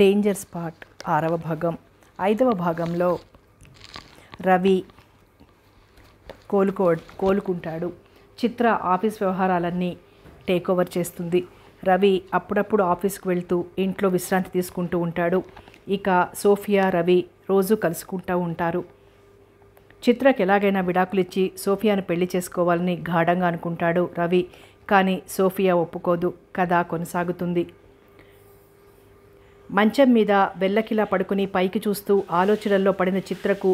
danger spot ఆరవ భాగం ఐదవ భాగంలో రవి కోలుకో కోలుకుంటాడు చిత్ర ఆఫీస్ వ్యవహారాలన్నీ టేక్ ఓవర్ చేస్తుంది రవి అప్పుడప్పుడు ఆఫీస్కి వెళ్తూ ఇంట్లో విశ్రాంతి తీసుకుంటూ ఉంటాడు ఇక సోఫియా రవి రోజు కలుసుకుంటూ ఉంటారు చిత్రకి ఎలాగైనా ఇచ్చి సోఫియాను పెళ్లి చేసుకోవాలని గాఢంగా అనుకుంటాడు రవి కానీ సోఫియా ఒప్పుకోదు కథ కొనసాగుతుంది మంచం మీద వెల్లకిలా పడుకుని పైకి చూస్తూ ఆలోచనల్లో పడిన చిత్రకు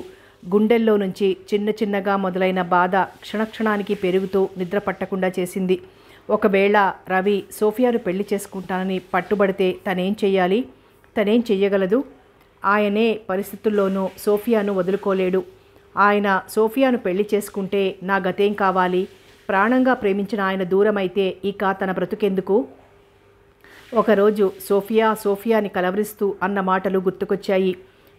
గుండెల్లో నుంచి చిన్న చిన్నగా మొదలైన బాధ క్షణక్షణానికి పెరుగుతూ నిద్ర పట్టకుండా చేసింది ఒకవేళ రవి సోఫియాను పెళ్లి చేసుకుంటానని పట్టుబడితే తనేం చెయ్యాలి తనేం చెయ్యగలదు ఆయనే పరిస్థితుల్లోనూ సోఫియాను వదులుకోలేడు ఆయన సోఫియాను పెళ్లి చేసుకుంటే నా గతేం కావాలి ప్రాణంగా ప్రేమించిన ఆయన దూరమైతే ఇక తన బ్రతుకెందుకు ఒకరోజు సోఫియా సోఫియాని కలవరిస్తూ అన్న మాటలు గుర్తుకొచ్చాయి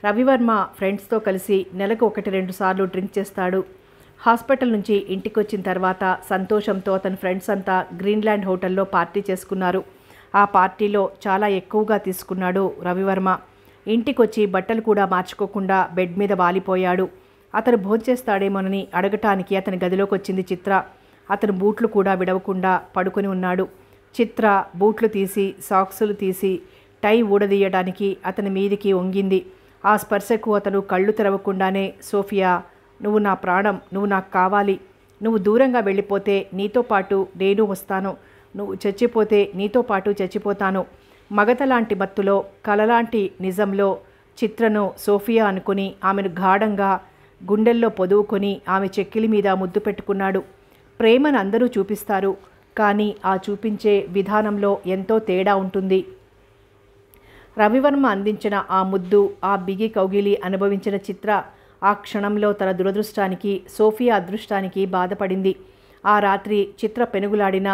రవివర్మ ఫ్రెండ్స్తో కలిసి నెలకు ఒకటి రెండు సార్లు డ్రింక్ చేస్తాడు హాస్పిటల్ నుంచి ఇంటికొచ్చిన తర్వాత సంతోషంతో అతని ఫ్రెండ్స్ అంతా గ్రీన్లాండ్ హోటల్లో పార్టీ చేసుకున్నారు ఆ పార్టీలో చాలా ఎక్కువగా తీసుకున్నాడు రవివర్మ ఇంటికొచ్చి బట్టలు కూడా మార్చుకోకుండా బెడ్ మీద వాలిపోయాడు అతను భోంచేస్తాడేమోనని అడగటానికి అతని గదిలోకి వచ్చింది చిత్ర అతను బూట్లు కూడా విడవకుండా పడుకొని ఉన్నాడు చిత్ర బూట్లు తీసి సాక్సులు తీసి టై ఊడదీయడానికి అతని మీదికి వంగింది ఆ స్పర్శకు అతను కళ్ళు తెరవకుండానే సోఫియా నువ్వు నా ప్రాణం నువ్వు నాకు కావాలి నువ్వు దూరంగా వెళ్ళిపోతే నీతో పాటు నేను వస్తాను నువ్వు చచ్చిపోతే నీతో పాటు చచ్చిపోతాను మగతలాంటి మత్తులో కలలాంటి నిజంలో చిత్రను సోఫియా అనుకుని ఆమెను గాఢంగా గుండెల్లో పొదువుకొని ఆమె చెక్కిలి మీద ముద్దు పెట్టుకున్నాడు ప్రేమను అందరూ చూపిస్తారు కానీ ఆ చూపించే విధానంలో ఎంతో తేడా ఉంటుంది రవివర్మ అందించిన ఆ ముద్దు ఆ బిగి కౌగిలి అనుభవించిన చిత్ర ఆ క్షణంలో తన దురదృష్టానికి సోఫియా అదృష్టానికి బాధపడింది ఆ రాత్రి చిత్ర పెనుగులాడిన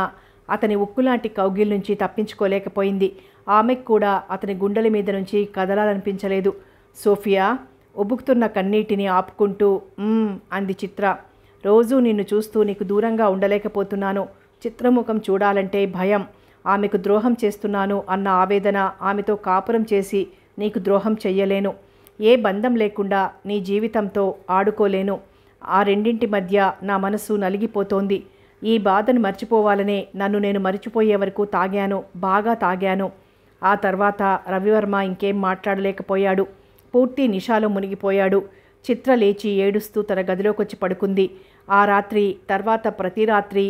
అతని ఉక్కులాంటి కౌగిల్ నుంచి తప్పించుకోలేకపోయింది ఆమెకు కూడా అతని గుండెల మీద నుంచి కదలాలనిపించలేదు సోఫియా ఒబుకుతున్న కన్నీటిని ఆపుకుంటూ అంది చిత్ర రోజూ నిన్ను చూస్తూ నీకు దూరంగా ఉండలేకపోతున్నాను చిత్రముఖం చూడాలంటే భయం ఆమెకు ద్రోహం చేస్తున్నాను అన్న ఆవేదన ఆమెతో కాపురం చేసి నీకు ద్రోహం చెయ్యలేను ఏ బంధం లేకుండా నీ జీవితంతో ఆడుకోలేను ఆ రెండింటి మధ్య నా మనసు నలిగిపోతోంది ఈ బాధను మర్చిపోవాలనే నన్ను నేను మరిచిపోయే వరకు తాగాను బాగా తాగాను ఆ తర్వాత రవివర్మ ఇంకేం మాట్లాడలేకపోయాడు పూర్తి నిషాలో మునిగిపోయాడు చిత్ర లేచి ఏడుస్తూ తన గదిలోకొచ్చి పడుకుంది ఆ రాత్రి తర్వాత ప్రతి రాత్రి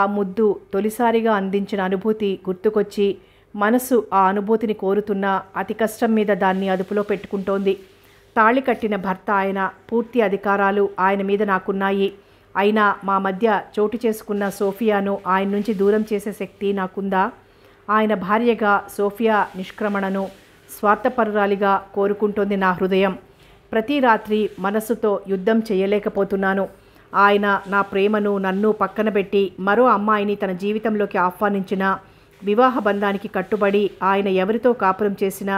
ఆ ముద్దు తొలిసారిగా అందించిన అనుభూతి గుర్తుకొచ్చి మనసు ఆ అనుభూతిని కోరుతున్న అతి కష్టం మీద దాన్ని అదుపులో పెట్టుకుంటోంది తాళి కట్టిన భర్త ఆయన పూర్తి అధికారాలు ఆయన మీద నాకున్నాయి అయినా మా మధ్య చోటు చేసుకున్న సోఫియాను ఆయన నుంచి దూరం చేసే శక్తి నాకుందా ఆయన భార్యగా సోఫియా నిష్క్రమణను స్వార్థపరురాలిగా కోరుకుంటోంది నా హృదయం ప్రతి రాత్రి మనస్సుతో యుద్ధం చేయలేకపోతున్నాను ఆయన నా ప్రేమను నన్ను పక్కన పెట్టి మరో అమ్మాయిని తన జీవితంలోకి ఆహ్వానించిన వివాహ బంధానికి కట్టుబడి ఆయన ఎవరితో కాపురం చేసినా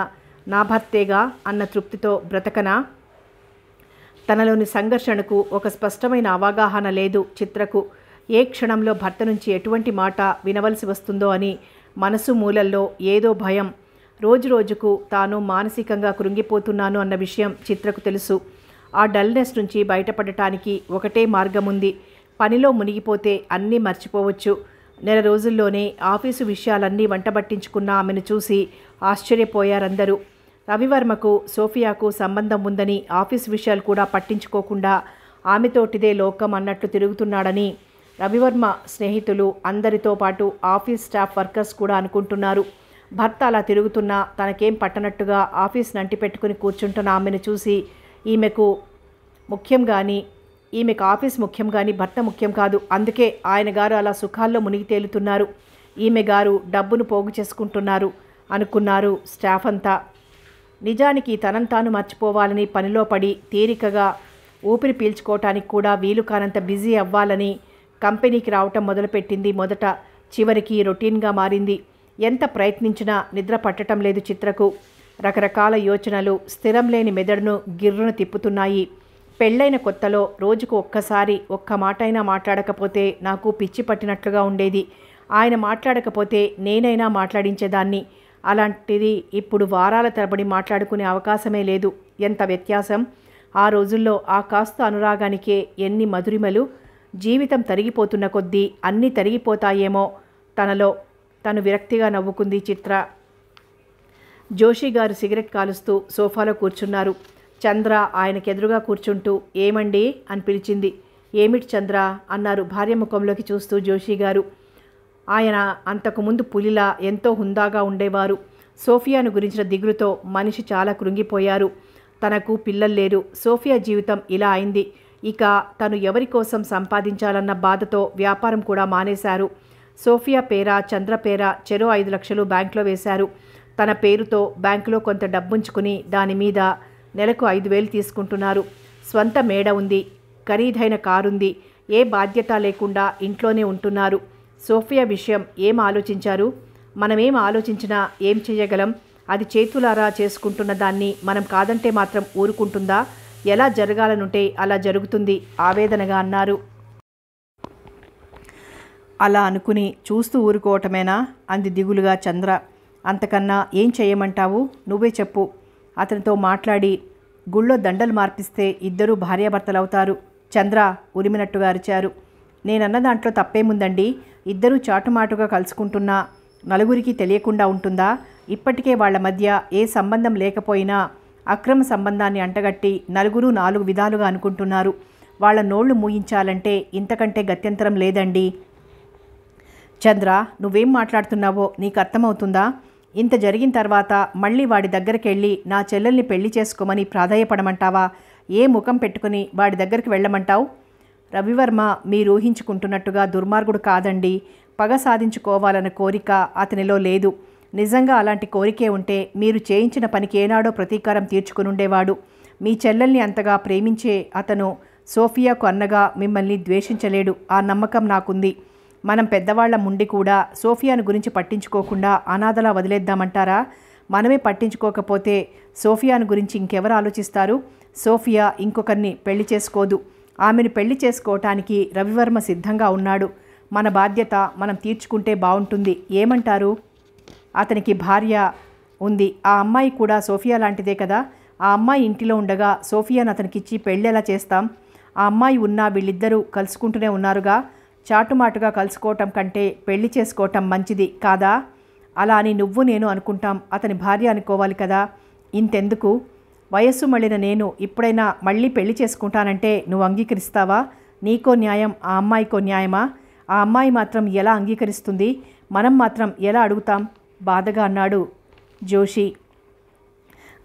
నా భర్తేగా అన్న తృప్తితో బ్రతకనా తనలోని సంఘర్షణకు ఒక స్పష్టమైన అవగాహన లేదు చిత్రకు ఏ క్షణంలో భర్త నుంచి ఎటువంటి మాట వినవలసి వస్తుందో అని మనసు మూలల్లో ఏదో భయం రోజురోజుకు తాను మానసికంగా కృంగిపోతున్నాను అన్న విషయం చిత్రకు తెలుసు ఆ డల్నెస్ నుంచి బయటపడటానికి ఒకటే మార్గం ఉంది పనిలో మునిగిపోతే అన్నీ మర్చిపోవచ్చు నెల రోజుల్లోనే ఆఫీసు విషయాలన్నీ వంటబట్టించుకున్న ఆమెను చూసి ఆశ్చర్యపోయారందరూ రవివర్మకు సోఫియాకు సంబంధం ఉందని ఆఫీస్ విషయాలు కూడా పట్టించుకోకుండా ఆమెతోటిదే లోకం అన్నట్లు తిరుగుతున్నాడని రవివర్మ స్నేహితులు అందరితో పాటు ఆఫీస్ స్టాఫ్ వర్కర్స్ కూడా అనుకుంటున్నారు భర్త అలా తిరుగుతున్నా తనకేం పట్టనట్టుగా ఆఫీస్ నంటి పెట్టుకుని కూర్చుంటున్న ఆమెను చూసి ఈమెకు ముఖ్యం కానీ ఈమెకు ఆఫీస్ ముఖ్యం కానీ భర్త ముఖ్యం కాదు అందుకే ఆయన గారు అలా సుఖాల్లో మునిగి తేలుతున్నారు ఈమె గారు డబ్బును పోగు చేసుకుంటున్నారు అనుకున్నారు స్టాఫ్ అంతా నిజానికి తనను తాను మర్చిపోవాలని పనిలో పడి తీరికగా ఊపిరి పీల్చుకోవటానికి కూడా వీలు కానంత బిజీ అవ్వాలని కంపెనీకి రావటం మొదలుపెట్టింది మొదట చివరికి రొటీన్గా మారింది ఎంత ప్రయత్నించినా నిద్ర పట్టడం లేదు చిత్రకు రకరకాల యోచనలు స్థిరం లేని మెదడును గిర్రును తిప్పుతున్నాయి పెళ్ళైన కొత్తలో రోజుకు ఒక్కసారి ఒక్క మాటైనా మాట్లాడకపోతే నాకు పిచ్చి పట్టినట్లుగా ఉండేది ఆయన మాట్లాడకపోతే నేనైనా మాట్లాడించేదాన్ని అలాంటిది ఇప్పుడు వారాల తరబడి మాట్లాడుకునే అవకాశమే లేదు ఎంత వ్యత్యాసం ఆ రోజుల్లో ఆ కాస్త అనురాగానికే ఎన్ని మధురిమలు జీవితం తరిగిపోతున్న కొద్దీ అన్నీ తరిగిపోతాయేమో తనలో తను విరక్తిగా నవ్వుకుంది చిత్ర జోషి గారు సిగరెట్ కాలుస్తూ సోఫాలో కూర్చున్నారు చంద్ర ఆయనకెదురుగా కూర్చుంటూ ఏమండి అని పిలిచింది ఏమిటి చంద్ర అన్నారు భార్య ముఖంలోకి చూస్తూ జోషి గారు ఆయన అంతకుముందు పులిలా ఎంతో హుందాగా ఉండేవారు సోఫియాను గురించిన దిగులుతో మనిషి చాలా కృంగిపోయారు తనకు పిల్లలు లేరు సోఫియా జీవితం ఇలా అయింది ఇక తను ఎవరి కోసం సంపాదించాలన్న బాధతో వ్యాపారం కూడా మానేశారు సోఫియా పేర చంద్ర పేర చెరో ఐదు లక్షలు బ్యాంక్లో వేశారు తన పేరుతో బ్యాంకులో కొంత డబ్బుంచుకుని దాని మీద నెలకు ఐదు వేలు తీసుకుంటున్నారు స్వంత మేడ ఉంది ఖరీదైన కారుంది ఏ బాధ్యత లేకుండా ఇంట్లోనే ఉంటున్నారు సోఫియా విషయం ఏం ఆలోచించారు మనమేం ఆలోచించినా ఏం చేయగలం అది చేతులారా చేసుకుంటున్న దాన్ని మనం కాదంటే మాత్రం ఊరుకుంటుందా ఎలా జరగాలనుంటే అలా జరుగుతుంది ఆవేదనగా అన్నారు అలా అనుకుని చూస్తూ ఊరుకోవటమేనా అంది దిగులుగా చంద్ర అంతకన్నా ఏం చేయమంటావు నువ్వే చెప్పు అతనితో మాట్లాడి గుళ్ళో దండలు మార్పిస్తే ఇద్దరూ భార్యాభర్తలవుతారు చంద్ర ఉరిమినట్టుగా అరిచారు నేనన్న దాంట్లో తప్పేముందండి ఇద్దరూ చాటుమాటుగా కలుసుకుంటున్నా నలుగురికి తెలియకుండా ఉంటుందా ఇప్పటికే వాళ్ల మధ్య ఏ సంబంధం లేకపోయినా అక్రమ సంబంధాన్ని అంటగట్టి నలుగురు నాలుగు విధాలుగా అనుకుంటున్నారు వాళ్ళ నోళ్లు మూయించాలంటే ఇంతకంటే గత్యంతరం లేదండి చంద్ర నువ్వేం మాట్లాడుతున్నావో నీకు అర్థమవుతుందా ఇంత జరిగిన తర్వాత మళ్ళీ వాడి దగ్గరికి వెళ్ళి నా చెల్లెల్ని పెళ్లి చేసుకోమని ప్రాధాయపడమంటావా ఏ ముఖం పెట్టుకుని వాడి దగ్గరికి వెళ్ళమంటావు రవివర్మ మీరు ఊహించుకుంటున్నట్టుగా దుర్మార్గుడు కాదండి పగ సాధించుకోవాలన్న కోరిక అతనిలో లేదు నిజంగా అలాంటి కోరికే ఉంటే మీరు చేయించిన పనికి ఏనాడో ప్రతీకారం తీర్చుకునుండేవాడు మీ చెల్లెల్ని అంతగా ప్రేమించే అతను సోఫియాకు అన్నగా మిమ్మల్ని ద్వేషించలేడు ఆ నమ్మకం నాకుంది మనం పెద్దవాళ్ల ముండి కూడా సోఫియాను గురించి పట్టించుకోకుండా అనాథలా వదిలేద్దామంటారా మనమే పట్టించుకోకపోతే సోఫియాను గురించి ఇంకెవరు ఆలోచిస్తారు సోఫియా ఇంకొకరిని పెళ్లి చేసుకోదు ఆమెను పెళ్లి చేసుకోవటానికి రవివర్మ సిద్ధంగా ఉన్నాడు మన బాధ్యత మనం తీర్చుకుంటే బాగుంటుంది ఏమంటారు అతనికి భార్య ఉంది ఆ అమ్మాయి కూడా సోఫియా లాంటిదే కదా ఆ అమ్మాయి ఇంటిలో ఉండగా సోఫియాను అతనికిచ్చి పెళ్ళేలా చేస్తాం ఆ అమ్మాయి ఉన్నా వీళ్ళిద్దరూ కలుసుకుంటూనే ఉన్నారుగా చాటుమాటుగా కలుసుకోవటం కంటే పెళ్లి చేసుకోవటం మంచిది కాదా అలా అని నువ్వు నేను అనుకుంటాం అతని భార్య అనుకోవాలి కదా ఇంతెందుకు వయస్సు మళ్ళిన నేను ఇప్పుడైనా మళ్ళీ పెళ్లి చేసుకుంటానంటే నువ్వు అంగీకరిస్తావా నీకో న్యాయం ఆ అమ్మాయికో న్యాయమా ఆ అమ్మాయి మాత్రం ఎలా అంగీకరిస్తుంది మనం మాత్రం ఎలా అడుగుతాం బాధగా అన్నాడు జోషి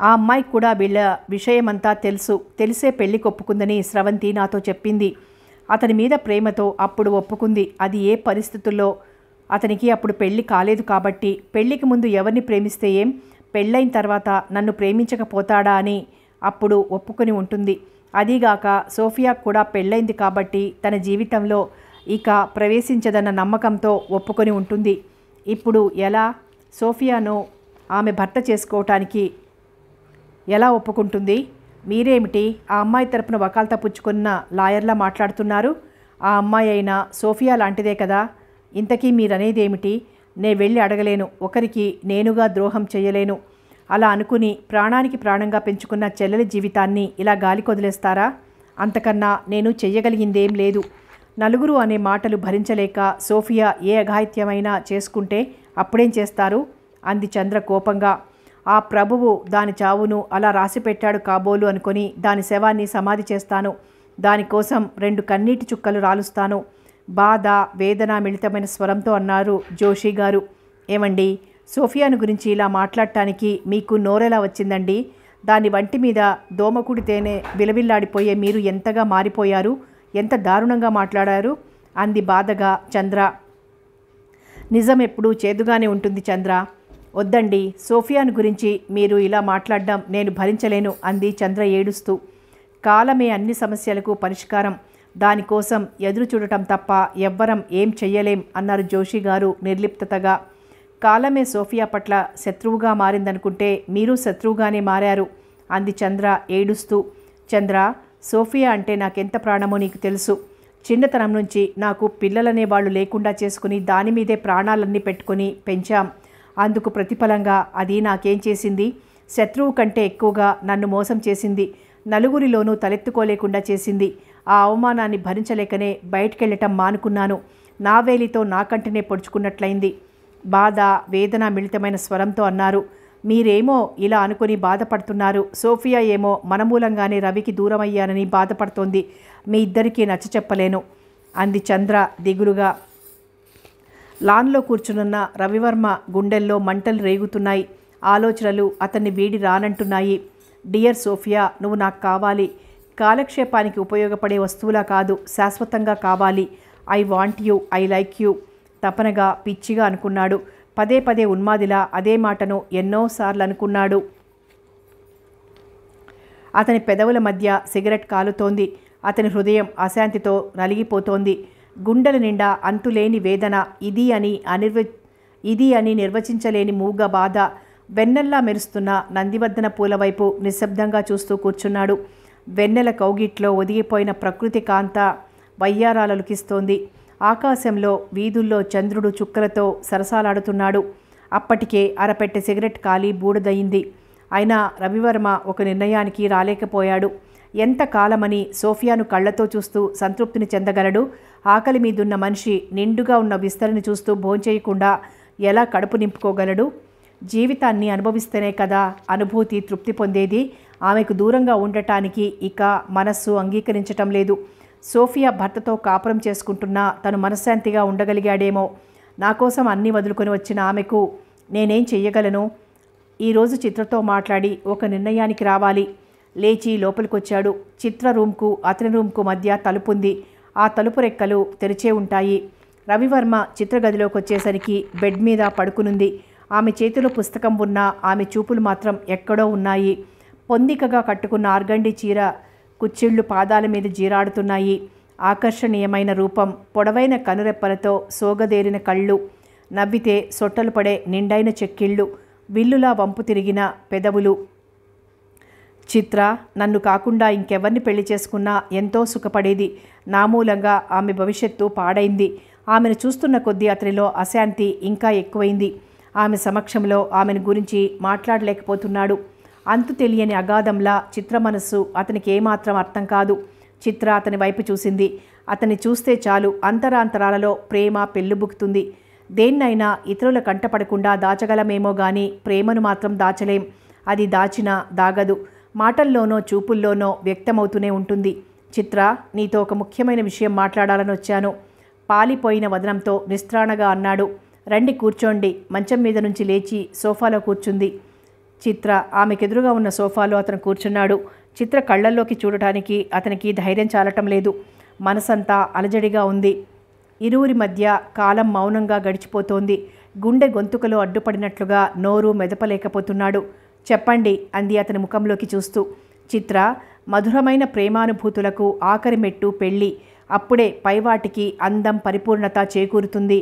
ఆ అమ్మాయికి కూడా వీళ్ళ విషయమంతా తెలుసు తెలిసే పెళ్లి కొప్పుకుందని స్రవంతి నాతో చెప్పింది అతని మీద ప్రేమతో అప్పుడు ఒప్పుకుంది అది ఏ పరిస్థితుల్లో అతనికి అప్పుడు పెళ్లి కాలేదు కాబట్టి పెళ్లికి ముందు ఎవరిని ప్రేమిస్తే ఏం పెళ్ళైన తర్వాత నన్ను ప్రేమించకపోతాడా అని అప్పుడు ఒప్పుకొని ఉంటుంది అదీగాక సోఫియా కూడా పెళ్ళైంది కాబట్టి తన జీవితంలో ఇక ప్రవేశించదన్న నమ్మకంతో ఒప్పుకొని ఉంటుంది ఇప్పుడు ఎలా సోఫియాను ఆమె భర్త చేసుకోవటానికి ఎలా ఒప్పుకుంటుంది మీరేమిటి ఆ అమ్మాయి తరపున వకాల్త పుచ్చుకున్న లాయర్లా మాట్లాడుతున్నారు ఆ అమ్మాయి అయినా సోఫియా లాంటిదే కదా ఇంతకీ మీరనేదేమిటి నే వెళ్ళి అడగలేను ఒకరికి నేనుగా ద్రోహం చేయలేను అలా అనుకుని ప్రాణానికి ప్రాణంగా పెంచుకున్న చెల్లెలి జీవితాన్ని ఇలా గాలి కొదిలేస్తారా అంతకన్నా నేను చెయ్యగలిగిందేం లేదు నలుగురు అనే మాటలు భరించలేక సోఫియా ఏ అఘాయిత్యమైనా చేసుకుంటే అప్పుడేం చేస్తారు అంది చంద్ర కోపంగా ఆ ప్రభువు దాని చావును అలా రాసిపెట్టాడు కాబోలు అనుకొని దాని శవాన్ని సమాధి చేస్తాను దానికోసం రెండు కన్నీటి చుక్కలు రాలుస్తాను బాధ వేదన మిళితమైన స్వరంతో అన్నారు జోషి గారు ఏమండి సోఫియాను గురించి ఇలా మాట్లాడటానికి మీకు నోరెలా వచ్చిందండి దాని వంటి మీద దోమకుడితేనే విలవిల్లాడిపోయే మీరు ఎంతగా మారిపోయారు ఎంత దారుణంగా మాట్లాడారు అంది బాధగా చంద్ర నిజం ఎప్పుడూ చేదుగానే ఉంటుంది చంద్ర వద్దండి సోఫియాన్ గురించి మీరు ఇలా మాట్లాడడం నేను భరించలేను అంది చంద్ర ఏడుస్తూ కాలమే అన్ని సమస్యలకు పరిష్కారం దానికోసం ఎదురు చూడటం తప్ప ఎవ్వరం ఏం చెయ్యలేం అన్నారు జోషి గారు నిర్లిప్తగా కాలమే సోఫియా పట్ల శత్రువుగా మారిందనుకుంటే మీరు శత్రువుగానే మారారు అంది చంద్ర ఏడుస్తూ చంద్ర సోఫియా అంటే నాకెంత ప్రాణమో నీకు తెలుసు చిన్నతనం నుంచి నాకు పిల్లలనే వాళ్ళు లేకుండా చేసుకుని దానిమీదే ప్రాణాలన్నీ పెట్టుకుని పెంచాం అందుకు ప్రతిఫలంగా అది నాకేం చేసింది శత్రువు కంటే ఎక్కువగా నన్ను మోసం చేసింది నలుగురిలోనూ తలెత్తుకోలేకుండా చేసింది ఆ అవమానాన్ని భరించలేకనే బయటికెళ్ళటం మానుకున్నాను నా వేలితో నా కంటనే పొడుచుకున్నట్లయింది బాధ వేదన మిళితమైన స్వరంతో అన్నారు మీరేమో ఇలా అనుకుని బాధపడుతున్నారు సోఫియా ఏమో మన మూలంగానే రవికి దూరమయ్యానని బాధపడుతోంది మీ ఇద్దరికీ నచ్చ చెప్పలేను అంది చంద్ర దిగులుగా లాన్లో కూర్చునున్న రవివర్మ గుండెల్లో మంటలు రేగుతున్నాయి ఆలోచనలు అతన్ని వీడి రానంటున్నాయి డియర్ సోఫియా నువ్వు నాకు కావాలి కాలక్షేపానికి ఉపయోగపడే వస్తువులా కాదు శాశ్వతంగా కావాలి I want you I like you తపనగా పిచ్చిగా అనుకున్నాడు పదే పదే ఉన్మాదిలా అదే మాటను ఎన్నోసార్లు అనుకున్నాడు అతని పెదవుల మధ్య సిగరెట్ కాలుతోంది అతని హృదయం అశాంతితో నలిగిపోతోంది గుండెల నిండా అంతులేని వేదన ఇది అని అనిర్వ ఇది అని నిర్వచించలేని మూగ బాధ వెన్నెల్లా మెరుస్తున్న నందివర్ధన పూల వైపు నిశ్శబ్దంగా చూస్తూ కూర్చున్నాడు వెన్నెల కౌగిట్లో ఒదిగిపోయిన ప్రకృతి కాంత వయ్యారాలకిస్తోంది ఆకాశంలో వీధుల్లో చంద్రుడు చుక్కలతో సరసాలాడుతున్నాడు అప్పటికే అరపెట్టె సిగరెట్ ఖాళీ బూడిదయింది అయినా రవివర్మ ఒక నిర్ణయానికి రాలేకపోయాడు ఎంత కాలమని సోఫియాను కళ్లతో చూస్తూ సంతృప్తిని చెందగలడు ఆకలి మీదున్న మనిషి నిండుగా ఉన్న విస్తరిని చూస్తూ భోంచేయకుండా ఎలా కడుపు నింపుకోగలడు జీవితాన్ని అనుభవిస్తేనే కదా అనుభూతి తృప్తి పొందేది ఆమెకు దూరంగా ఉండటానికి ఇక మనస్సు అంగీకరించటం లేదు సోఫియా భర్తతో కాపురం చేసుకుంటున్నా తను మనశ్శాంతిగా ఉండగలిగాడేమో నా కోసం అన్నీ వదులుకొని వచ్చిన ఆమెకు నేనేం చెయ్యగలను ఈరోజు చిత్రతో మాట్లాడి ఒక నిర్ణయానికి రావాలి లేచి లోపలికొచ్చాడు చిత్ర రూమ్కు అతని రూమ్కు మధ్య తలుపుంది ఆ తలుపు రెక్కలు తెరిచే ఉంటాయి రవివర్మ చిత్రగదిలోకి వచ్చేసరికి బెడ్ మీద పడుకునుంది ఆమె చేతిలో పుస్తకం ఉన్నా ఆమె చూపులు మాత్రం ఎక్కడో ఉన్నాయి పొందికగా కట్టుకున్న ఆర్గండి చీర కుచ్చిళ్ళు పాదాల మీద జీరాడుతున్నాయి ఆకర్షణీయమైన రూపం పొడవైన కనురెప్పలతో సోగదేరిన కళ్ళు నవ్వితే సొట్టలు పడే నిండైన చెక్కిళ్ళు విల్లులా వంపు తిరిగిన పెదవులు చిత్ర నన్ను కాకుండా ఇంకెవరిని పెళ్లి చేసుకున్నా ఎంతో సుఖపడేది నా మూలంగా ఆమె భవిష్యత్తు పాడైంది ఆమెను చూస్తున్న కొద్దీ అతనిలో అశాంతి ఇంకా ఎక్కువైంది ఆమె సమక్షంలో ఆమెను గురించి మాట్లాడలేకపోతున్నాడు అంతు తెలియని అగాధంలా చిత్ర మనస్సు అతనికి ఏమాత్రం అర్థం కాదు చిత్ర అతని వైపు చూసింది అతన్ని చూస్తే చాలు అంతరాంతరాలలో ప్రేమ పెళ్ళుబుక్తుంది దేన్నైనా ఇతరుల కంటపడకుండా దాచగలమేమో గాని ప్రేమను మాత్రం దాచలేం అది దాచినా దాగదు మాటల్లోనో చూపుల్లోనో వ్యక్తమవుతూనే ఉంటుంది చిత్ర నీతో ఒక ముఖ్యమైన విషయం మాట్లాడాలని వచ్చాను పాలిపోయిన వదనంతో నిస్త్రాణగా అన్నాడు రండి కూర్చోండి మంచం మీద నుంచి లేచి సోఫాలో కూర్చుంది చిత్ర ఆమెకెదురుగా ఉన్న సోఫాలో అతను కూర్చున్నాడు చిత్ర కళ్ళల్లోకి చూడటానికి అతనికి ధైర్యం చాలటం లేదు మనసంతా అలజడిగా ఉంది ఇరువురి మధ్య కాలం మౌనంగా గడిచిపోతోంది గుండె గొంతుకలో అడ్డుపడినట్లుగా నోరు మెదపలేకపోతున్నాడు చెప్పండి అంది అతని ముఖంలోకి చూస్తూ చిత్ర మధురమైన ప్రేమానుభూతులకు ఆఖరి మెట్టు పెళ్ళి అప్పుడే పైవాటికి అందం పరిపూర్ణత చేకూరుతుంది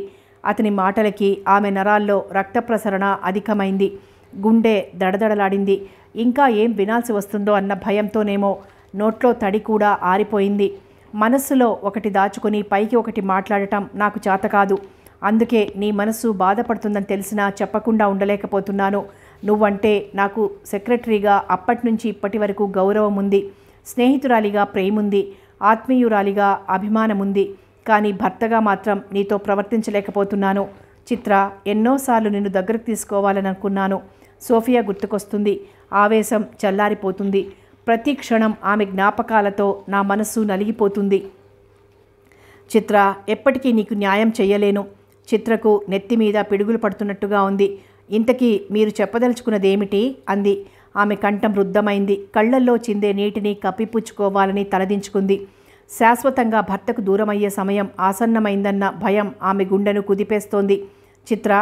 అతని మాటలకి ఆమె నరాల్లో రక్త ప్రసరణ అధికమైంది గుండె దడదడలాడింది ఇంకా ఏం వినాల్సి వస్తుందో అన్న భయంతోనేమో నోట్లో తడి కూడా ఆరిపోయింది మనస్సులో ఒకటి దాచుకుని పైకి ఒకటి మాట్లాడటం నాకు చేత కాదు అందుకే నీ మనస్సు బాధపడుతుందని తెలిసినా చెప్పకుండా ఉండలేకపోతున్నాను నువ్వంటే నాకు సెక్రటరీగా అప్పటి నుంచి ఇప్పటి వరకు గౌరవం ఉంది స్నేహితురాలిగా ప్రేముంది ఆత్మీయురాలిగా అభిమానముంది కానీ భర్తగా మాత్రం నీతో ప్రవర్తించలేకపోతున్నాను చిత్ర ఎన్నోసార్లు నిన్ను దగ్గరకు తీసుకోవాలని అనుకున్నాను సోఫియా గుర్తుకొస్తుంది ఆవేశం చల్లారిపోతుంది ప్రతి క్షణం ఆమె జ్ఞాపకాలతో నా మనస్సు నలిగిపోతుంది చిత్ర ఎప్పటికీ నీకు న్యాయం చేయలేను చిత్రకు నెత్తి మీద పిడుగులు పడుతున్నట్టుగా ఉంది ఇంతకీ మీరు చెప్పదలుచుకున్నదేమిటి అంది ఆమె కంఠం వృద్ధమైంది కళ్ళల్లో చిందే నీటిని కప్పిపుచ్చుకోవాలని తలదించుకుంది శాశ్వతంగా భర్తకు దూరమయ్యే సమయం ఆసన్నమైందన్న భయం ఆమె గుండెను కుదిపేస్తోంది చిత్ర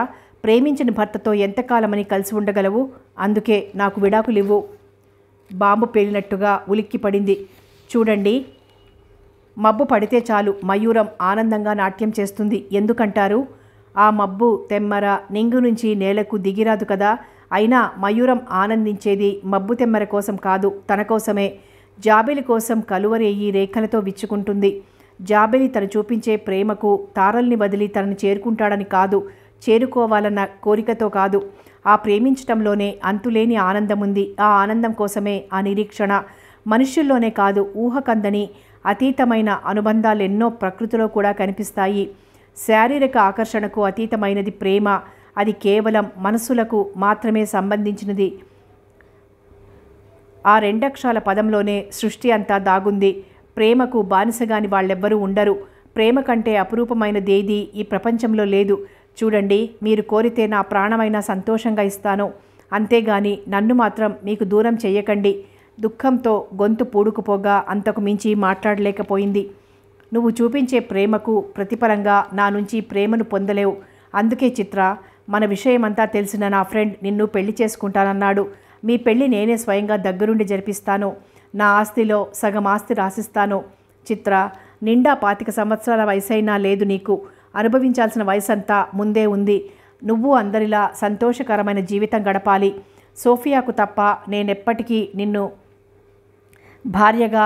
ప్రేమించిన భర్తతో ఎంతకాలమని కలిసి ఉండగలవు అందుకే నాకు విడాకులివ్వు బాంబు పేలినట్టుగా ఉలిక్కి పడింది చూడండి మబ్బు పడితే చాలు మయూరం ఆనందంగా నాట్యం చేస్తుంది ఎందుకంటారు ఆ మబ్బు తెమ్మర నింగు నుంచి నేలకు దిగిరాదు కదా అయినా మయూరం ఆనందించేది మబ్బు తెమ్మర కోసం కాదు తన కోసమే జాబిలి కోసం కలువరేయి రేఖలతో విచ్చుకుంటుంది జాబిలి తను చూపించే ప్రేమకు తారల్ని వదిలి తనని చేరుకుంటాడని కాదు చేరుకోవాలన్న కోరికతో కాదు ఆ ప్రేమించటంలోనే అంతులేని ఆనందం ఉంది ఆ ఆనందం కోసమే ఆ నిరీక్షణ మనుష్యుల్లోనే కాదు ఊహకందని అతీతమైన అనుబంధాలెన్నో ప్రకృతిలో కూడా కనిపిస్తాయి శారీరక ఆకర్షణకు అతీతమైనది ప్రేమ అది కేవలం మనసులకు మాత్రమే సంబంధించినది ఆ రెండక్షాల పదంలోనే సృష్టి అంతా దాగుంది ప్రేమకు బానిసగాని వాళ్ళెవ్వరూ ఉండరు ప్రేమ కంటే అపురూపమైనదేది ఈ ప్రపంచంలో లేదు చూడండి మీరు కోరితే నా ప్రాణమైన సంతోషంగా ఇస్తాను అంతేగాని నన్ను మాత్రం మీకు దూరం చేయకండి దుఃఖంతో గొంతు పూడుకుపోగా అంతకు మించి మాట్లాడలేకపోయింది నువ్వు చూపించే ప్రేమకు ప్రతిఫలంగా నా నుంచి ప్రేమను పొందలేవు అందుకే చిత్ర మన విషయమంతా తెలిసిన నా ఫ్రెండ్ నిన్ను పెళ్లి చేసుకుంటానన్నాడు మీ పెళ్లి నేనే స్వయంగా దగ్గరుండి జరిపిస్తాను నా ఆస్తిలో సగం ఆస్తి రాసిస్తాను చిత్ర నిండా పాతిక సంవత్సరాల వయసైనా లేదు నీకు అనుభవించాల్సిన వయసంతా ముందే ఉంది నువ్వు అందరిలా సంతోషకరమైన జీవితం గడపాలి సోఫియాకు తప్ప నేనెప్పటికీ నిన్ను భార్యగా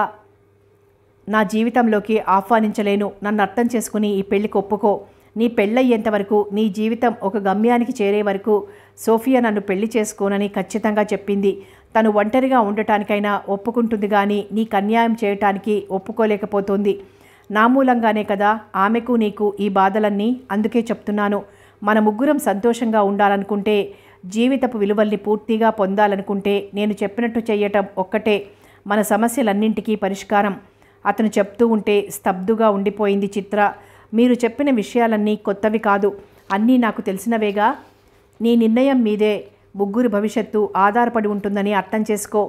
నా జీవితంలోకి ఆహ్వానించలేను నన్ను అర్థం చేసుకుని ఈ పెళ్లికి ఒప్పుకో నీ పెళ్ళయ్యేంత వరకు నీ జీవితం ఒక గమ్యానికి చేరే వరకు సోఫియా నన్ను పెళ్లి చేసుకోనని ఖచ్చితంగా చెప్పింది తను ఒంటరిగా ఉండటానికైనా ఒప్పుకుంటుంది కానీ నీకు అన్యాయం చేయటానికి ఒప్పుకోలేకపోతుంది నా మూలంగానే కదా ఆమెకు నీకు ఈ బాధలన్నీ అందుకే చెప్తున్నాను మన ముగ్గురం సంతోషంగా ఉండాలనుకుంటే జీవితపు విలువల్ని పూర్తిగా పొందాలనుకుంటే నేను చెప్పినట్టు చేయటం ఒక్కటే మన సమస్యలన్నింటికీ పరిష్కారం అతను చెప్తూ ఉంటే స్తబ్దుగా ఉండిపోయింది చిత్ర మీరు చెప్పిన విషయాలన్నీ కొత్తవి కాదు అన్నీ నాకు తెలిసినవేగా నీ నిర్ణయం మీదే ముగ్గురు భవిష్యత్తు ఆధారపడి ఉంటుందని అర్థం చేసుకో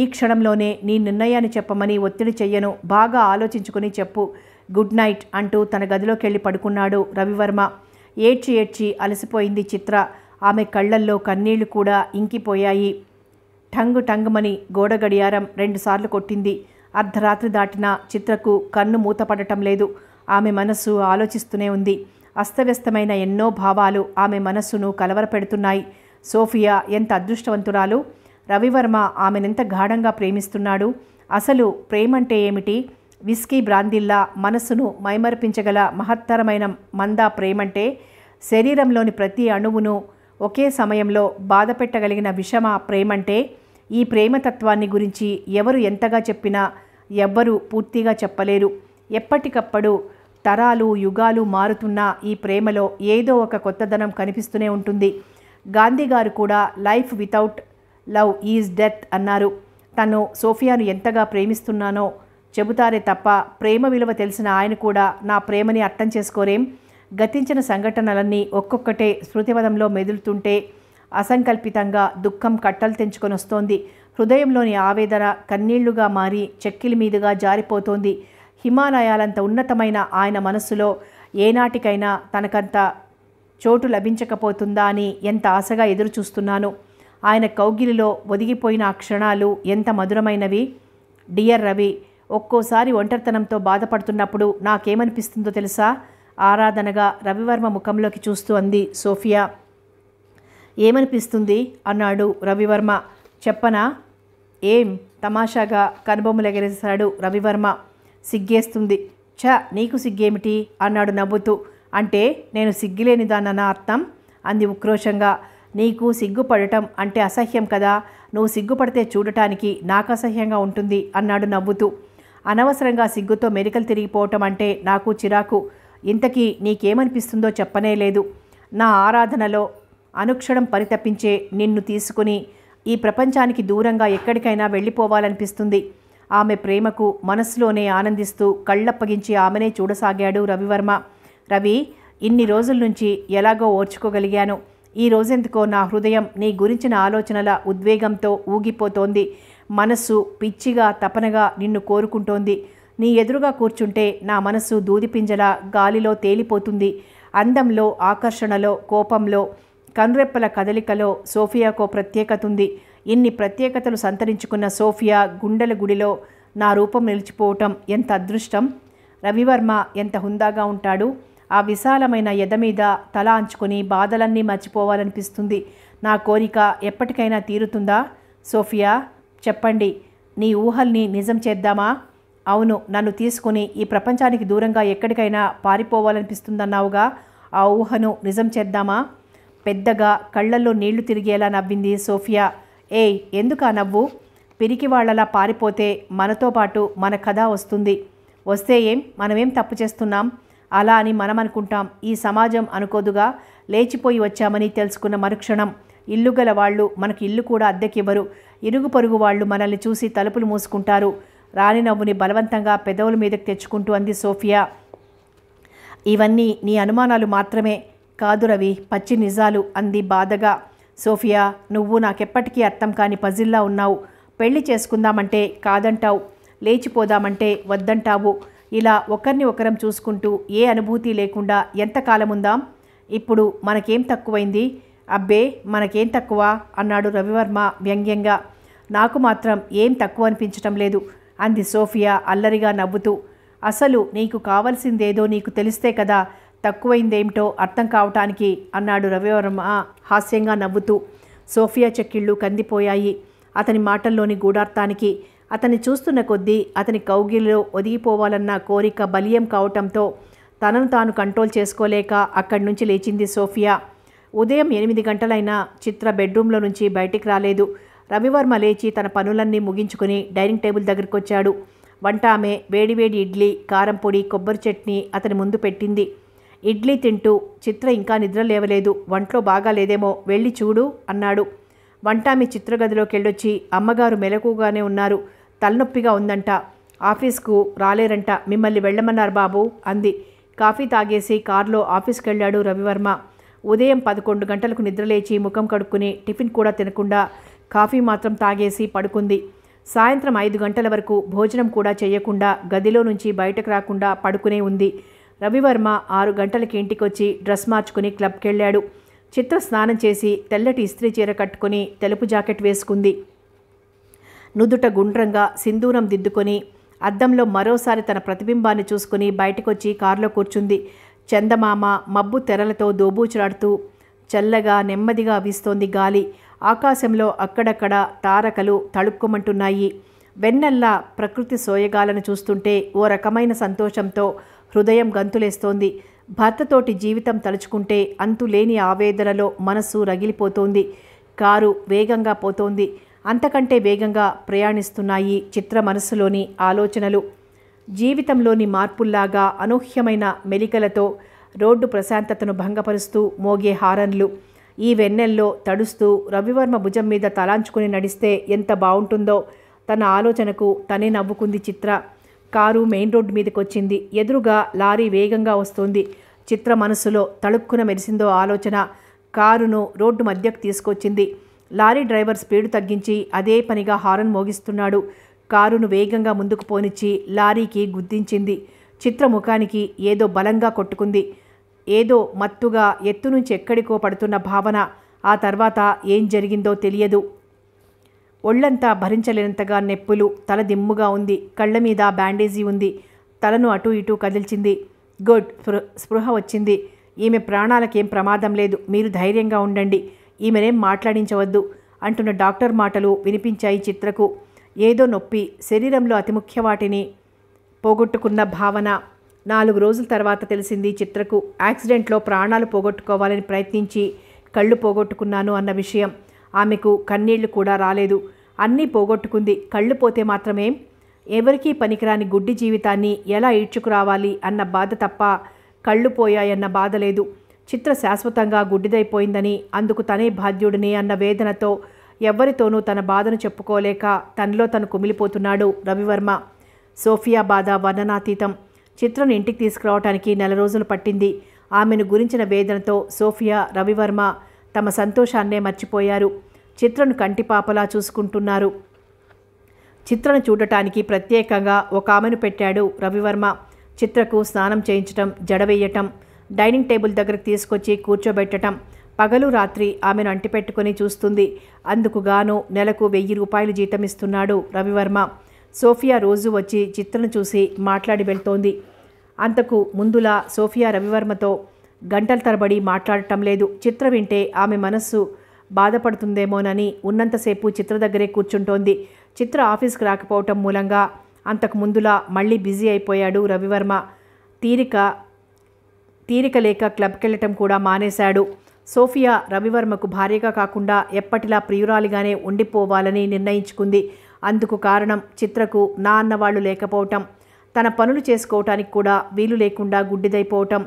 ఈ క్షణంలోనే నీ నిర్ణయాన్ని చెప్పమని ఒత్తిడి చెయ్యను బాగా ఆలోచించుకుని చెప్పు గుడ్ నైట్ అంటూ తన గదిలోకి వెళ్ళి పడుకున్నాడు రవివర్మ ఏడ్చి ఏడ్చి అలసిపోయింది చిత్ర ఆమె కళ్ళల్లో కన్నీళ్లు కూడా ఇంకిపోయాయి టంగు టంగుమని గోడ గడియారం రెండుసార్లు కొట్టింది అర్ధరాత్రి దాటిన చిత్రకు కన్ను మూతపడటం లేదు ఆమె మనస్సు ఆలోచిస్తూనే ఉంది అస్తవ్యస్తమైన ఎన్నో భావాలు ఆమె మనస్సును కలవరపెడుతున్నాయి సోఫియా ఎంత అదృష్టవంతురాలు రవివర్మ ఆమెనెంత గాఢంగా ప్రేమిస్తున్నాడు అసలు ప్రేమంటే ఏమిటి విస్కీ బ్రాందిల్లా మనస్సును మైమర్పించగల మహత్తరమైన మంద ప్రేమంటే శరీరంలోని ప్రతి అణువును ఒకే సమయంలో బాధపెట్టగలిగిన విషమ ప్రేమంటే ఈ ప్రేమతత్వాన్ని గురించి ఎవరు ఎంతగా చెప్పినా ఎవ్వరూ పూర్తిగా చెప్పలేరు ఎప్పటికప్పుడు తరాలు యుగాలు మారుతున్నా ఈ ప్రేమలో ఏదో ఒక కొత్తదనం కనిపిస్తూనే ఉంటుంది గాంధీ గారు కూడా life without love is death అన్నారు తను సోఫియాను ఎంతగా ప్రేమిస్తున్నానో చెబుతారే తప్ప ప్రేమ విలువ తెలిసిన ఆయన కూడా నా ప్రేమని అర్థం చేసుకోరేం గతించిన సంఘటనలన్నీ ఒక్కొక్కటే స్మృతిపదంలో మెదులుతుంటే అసంకల్పితంగా దుఃఖం కట్టలు తెంచుకొని వస్తోంది హృదయంలోని ఆవేదన కన్నీళ్లుగా మారి చెక్కిలి మీదుగా జారిపోతోంది హిమాలయాలంత ఉన్నతమైన ఆయన మనస్సులో ఏనాటికైనా తనకంత చోటు లభించకపోతుందా అని ఎంత ఆశగా ఎదురుచూస్తున్నాను ఆయన కౌగిలిలో ఒదిగిపోయిన ఆ క్షణాలు ఎంత మధురమైనవి డియర్ రవి ఒక్కోసారి ఒంటరితనంతో బాధపడుతున్నప్పుడు నాకేమనిపిస్తుందో తెలుసా ఆరాధనగా రవివర్మ ముఖంలోకి చూస్తూ అంది సోఫియా ఏమనిపిస్తుంది అన్నాడు రవివర్మ చెప్పనా ఏం తమాషాగా కనుబొమ్మలెగరేశాడు రవివర్మ సిగ్గేస్తుంది ఛ నీకు సిగ్గేమిటి అన్నాడు నవ్వుతూ అంటే నేను సిగ్గిలేని దాన్న అర్థం అంది ఉక్రోషంగా నీకు సిగ్గుపడటం అంటే అసహ్యం కదా నువ్వు సిగ్గుపడితే చూడటానికి నాకు అసహ్యంగా ఉంటుంది అన్నాడు నవ్వుతూ అనవసరంగా సిగ్గుతో మెరికలు తిరిగిపోవటం అంటే నాకు చిరాకు ఇంతకీ నీకేమనిపిస్తుందో చెప్పనే లేదు నా ఆరాధనలో అనుక్షణం పరితపించే నిన్ను తీసుకుని ఈ ప్రపంచానికి దూరంగా ఎక్కడికైనా వెళ్ళిపోవాలనిపిస్తుంది ఆమె ప్రేమకు మనసులోనే ఆనందిస్తూ కళ్ళప్పగించి ఆమెనే చూడసాగాడు రవివర్మ రవి ఇన్ని రోజుల నుంచి ఎలాగో ఓర్చుకోగలిగాను ఈ రోజెందుకో నా హృదయం నీ గురించిన ఆలోచనల ఉద్వేగంతో ఊగిపోతోంది మనస్సు పిచ్చిగా తపనగా నిన్ను కోరుకుంటోంది నీ ఎదురుగా కూర్చుంటే నా మనస్సు దూదిపింజల గాలిలో తేలిపోతుంది అందంలో ఆకర్షణలో కోపంలో కన్రెప్పల కదలికలో సోఫియాకో ప్రత్యేకత ఉంది ఇన్ని ప్రత్యేకతలు సంతరించుకున్న సోఫియా గుండెల గుడిలో నా రూపం నిలిచిపోవటం ఎంత అదృష్టం రవివర్మ ఎంత హుందాగా ఉంటాడు ఆ విశాలమైన ఎద మీద తల అంచుకొని బాధలన్నీ మర్చిపోవాలనిపిస్తుంది నా కోరిక ఎప్పటికైనా తీరుతుందా సోఫియా చెప్పండి నీ ఊహల్ని నిజం చేద్దామా అవును నన్ను తీసుకుని ఈ ప్రపంచానికి దూరంగా ఎక్కడికైనా పారిపోవాలనిపిస్తుందన్నావుగా ఆ ఊహను నిజం చేద్దామా పెద్దగా కళ్ళల్లో నీళ్లు తిరిగేలా నవ్వింది సోఫియా ఏ ఎందుకా నవ్వు పిరికి వాళ్ళలా పారిపోతే మనతో పాటు మన కథ వస్తుంది వస్తే ఏం మనమేం తప్పు చేస్తున్నాం అలా అని మనం అనుకుంటాం ఈ సమాజం అనుకోదుగా లేచిపోయి వచ్చామని తెలుసుకున్న మరుక్షణం ఇల్లు గల వాళ్ళు మనకి ఇల్లు కూడా అద్దెకివ్వరు ఇరుగు పొరుగు వాళ్ళు మనల్ని చూసి తలుపులు మూసుకుంటారు రాని నవ్వుని బలవంతంగా పెదవుల మీదకు తెచ్చుకుంటూ అంది సోఫియా ఇవన్నీ నీ అనుమానాలు మాత్రమే కాదు రవి పచ్చి నిజాలు అంది బాధగా సోఫియా నువ్వు నాకెప్పటికీ అర్థం కాని పజిల్లా ఉన్నావు పెళ్లి చేసుకుందామంటే కాదంటావు లేచిపోదామంటే వద్దంటావు ఇలా ఒకరిని ఒకరం చూసుకుంటూ ఏ అనుభూతి లేకుండా ఎంతకాలం ఉందాం ఇప్పుడు మనకేం తక్కువైంది అబ్బే మనకేం తక్కువ అన్నాడు రవివర్మ వ్యంగ్యంగా నాకు మాత్రం ఏం తక్కువ అనిపించటం లేదు అంది సోఫియా అల్లరిగా నవ్వుతూ అసలు నీకు కావలసిందేదో నీకు తెలిస్తే కదా తక్కువైందేమిటో అర్థం కావటానికి అన్నాడు రవివర్మ హాస్యంగా నవ్వుతూ సోఫియా చెక్కిళ్ళు కందిపోయాయి అతని మాటల్లోని గూఢార్థానికి అతన్ని చూస్తున్న కొద్దీ అతని కౌగిలిలో ఒదిగిపోవాలన్న కోరిక బలియం కావటంతో తనను తాను కంట్రోల్ చేసుకోలేక అక్కడి నుంచి లేచింది సోఫియా ఉదయం ఎనిమిది గంటలైనా చిత్ర బెడ్రూమ్లో నుంచి బయటికి రాలేదు రవివర్మ లేచి తన పనులన్నీ ముగించుకుని డైనింగ్ టేబుల్ దగ్గరికి వచ్చాడు వంట ఆమె వేడివేడి ఇడ్లీ కారంపొడి కొబ్బరి చట్నీ అతని ముందు పెట్టింది ఇడ్లీ తింటూ చిత్ర ఇంకా నిద్ర లేవలేదు బాగా లేదేమో వెళ్ళి చూడు అన్నాడు వంటామి చిత్రగదిలోకి వెళ్ళొచ్చి అమ్మగారు మెలకుగానే ఉన్నారు తలనొప్పిగా ఉందంట ఆఫీస్కు రాలేరంట మిమ్మల్ని వెళ్ళమన్నారు బాబు అంది కాఫీ తాగేసి కారులో ఆఫీస్కి వెళ్ళాడు రవివర్మ ఉదయం పదకొండు గంటలకు నిద్రలేచి ముఖం కడుక్కుని టిఫిన్ కూడా తినకుండా కాఫీ మాత్రం తాగేసి పడుకుంది సాయంత్రం ఐదు గంటల వరకు భోజనం కూడా చేయకుండా గదిలో నుంచి బయటకు రాకుండా పడుకునే ఉంది రవివర్మ ఆరు గంటలకి ఇంటికొచ్చి డ్రెస్ మార్చుకుని క్లబ్కి వెళ్ళాడు చిత్ర స్నానం చేసి తెల్లటి ఇస్త్రీ చీర కట్టుకుని తెలుపు జాకెట్ వేసుకుంది నుదుట గుండ్రంగా సింధూరం దిద్దుకొని అద్దంలో మరోసారి తన ప్రతిబింబాన్ని చూసుకుని బయటకొచ్చి కారులో కూర్చుంది చందమామ మబ్బు తెరలతో దోబూచులాడుతూ చల్లగా నెమ్మదిగా వీస్తోంది గాలి ఆకాశంలో అక్కడక్కడ తారకలు తళుక్కుమంటున్నాయి వెన్నెల్లా ప్రకృతి సోయగాలను చూస్తుంటే ఓ రకమైన సంతోషంతో హృదయం గంతులేస్తోంది భర్తతోటి జీవితం తలుచుకుంటే అంతులేని ఆవేదనలో మనస్సు రగిలిపోతోంది కారు వేగంగా పోతోంది అంతకంటే వేగంగా ప్రయాణిస్తున్నాయి చిత్ర మనస్సులోని ఆలోచనలు జీవితంలోని మార్పుల్లాగా అనూహ్యమైన మెలికలతో రోడ్డు ప్రశాంతతను భంగపరుస్తూ మోగే హారన్లు ఈ వెన్నెల్లో తడుస్తూ రవివర్మ భుజం మీద తలాంచుకుని నడిస్తే ఎంత బాగుంటుందో తన ఆలోచనకు తనే నవ్వుకుంది చిత్ర కారు మెయిన్ రోడ్డు మీదకి వచ్చింది ఎదురుగా లారీ వేగంగా వస్తోంది చిత్ర మనసులో తళుక్కున మెరిసిందో ఆలోచన కారును రోడ్డు మధ్యకు తీసుకొచ్చింది లారీ డ్రైవర్ స్పీడ్ తగ్గించి అదే పనిగా హారన్ మోగిస్తున్నాడు కారును వేగంగా ముందుకు పోనిచ్చి లారీకి గుద్దించింది చిత్ర ముఖానికి ఏదో బలంగా కొట్టుకుంది ఏదో మత్తుగా ఎత్తు నుంచి ఎక్కడికో పడుతున్న భావన ఆ తర్వాత ఏం జరిగిందో తెలియదు ఒళ్ళంతా భరించలేనంతగా నెప్పులు తల దిమ్ముగా ఉంది కళ్ళ మీద బ్యాండేజీ ఉంది తలను అటు ఇటు కదిల్చింది గుడ్ స్పృహ వచ్చింది ఈమె ప్రాణాలకేం ప్రమాదం లేదు మీరు ధైర్యంగా ఉండండి ఈమెనేం మాట్లాడించవద్దు అంటున్న డాక్టర్ మాటలు వినిపించాయి చిత్రకు ఏదో నొప్పి శరీరంలో అతి ముఖ్య వాటిని పోగొట్టుకున్న భావన నాలుగు రోజుల తర్వాత తెలిసింది చిత్రకు యాక్సిడెంట్లో ప్రాణాలు పోగొట్టుకోవాలని ప్రయత్నించి కళ్ళు పోగొట్టుకున్నాను అన్న విషయం ఆమెకు కన్నీళ్లు కూడా రాలేదు అన్నీ పోగొట్టుకుంది కళ్ళు పోతే మాత్రమే ఎవరికీ పనికిరాని గుడ్డి జీవితాన్ని ఎలా ఈడ్చుకురావాలి అన్న బాధ తప్ప కళ్ళు పోయాయన్న బాధ లేదు చిత్ర శాశ్వతంగా గుడ్డిదైపోయిందని అందుకు తనే బాధ్యుడిని అన్న వేదనతో ఎవ్వరితోనూ తన బాధను చెప్పుకోలేక తనలో తను కుమిలిపోతున్నాడు రవివర్మ సోఫియా బాధ వర్ణనాతీతం చిత్రను ఇంటికి తీసుకురావటానికి నెల రోజులు పట్టింది ఆమెను గురించిన వేదనతో సోఫియా రవివర్మ తమ సంతోషాన్నే మర్చిపోయారు చిత్రను కంటిపాపలా చూసుకుంటున్నారు చిత్రను చూడటానికి ప్రత్యేకంగా ఒక ఆమెను పెట్టాడు రవివర్మ చిత్రకు స్నానం చేయించటం జడవేయటం డైనింగ్ టేబుల్ దగ్గరకు తీసుకొచ్చి కూర్చోబెట్టడం పగలు రాత్రి ఆమెను అంటిపెట్టుకుని చూస్తుంది అందుకు గాను నెలకు వెయ్యి రూపాయలు జీతమిస్తున్నాడు రవివర్మ సోఫియా రోజు వచ్చి చిత్రను చూసి మాట్లాడి వెళ్తోంది అంతకు ముందులా సోఫియా రవివర్మతో గంటల తరబడి మాట్లాడటం లేదు చిత్ర వింటే ఆమె మనస్సు బాధపడుతుందేమోనని ఉన్నంతసేపు చిత్ర దగ్గరే కూర్చుంటోంది చిత్ర ఆఫీస్కి రాకపోవటం మూలంగా అంతకు ముందులా మళ్ళీ బిజీ అయిపోయాడు రవివర్మ తీరిక తీరిక లేక క్లబ్కి వెళ్ళటం కూడా మానేశాడు సోఫియా రవివర్మకు భార్యగా కాకుండా ఎప్పటిలా ప్రియురాలిగానే ఉండిపోవాలని నిర్ణయించుకుంది అందుకు కారణం చిత్రకు నా అన్నవాళ్లు లేకపోవటం తన పనులు చేసుకోవటానికి కూడా వీలు లేకుండా గుడ్డిదైపోవటం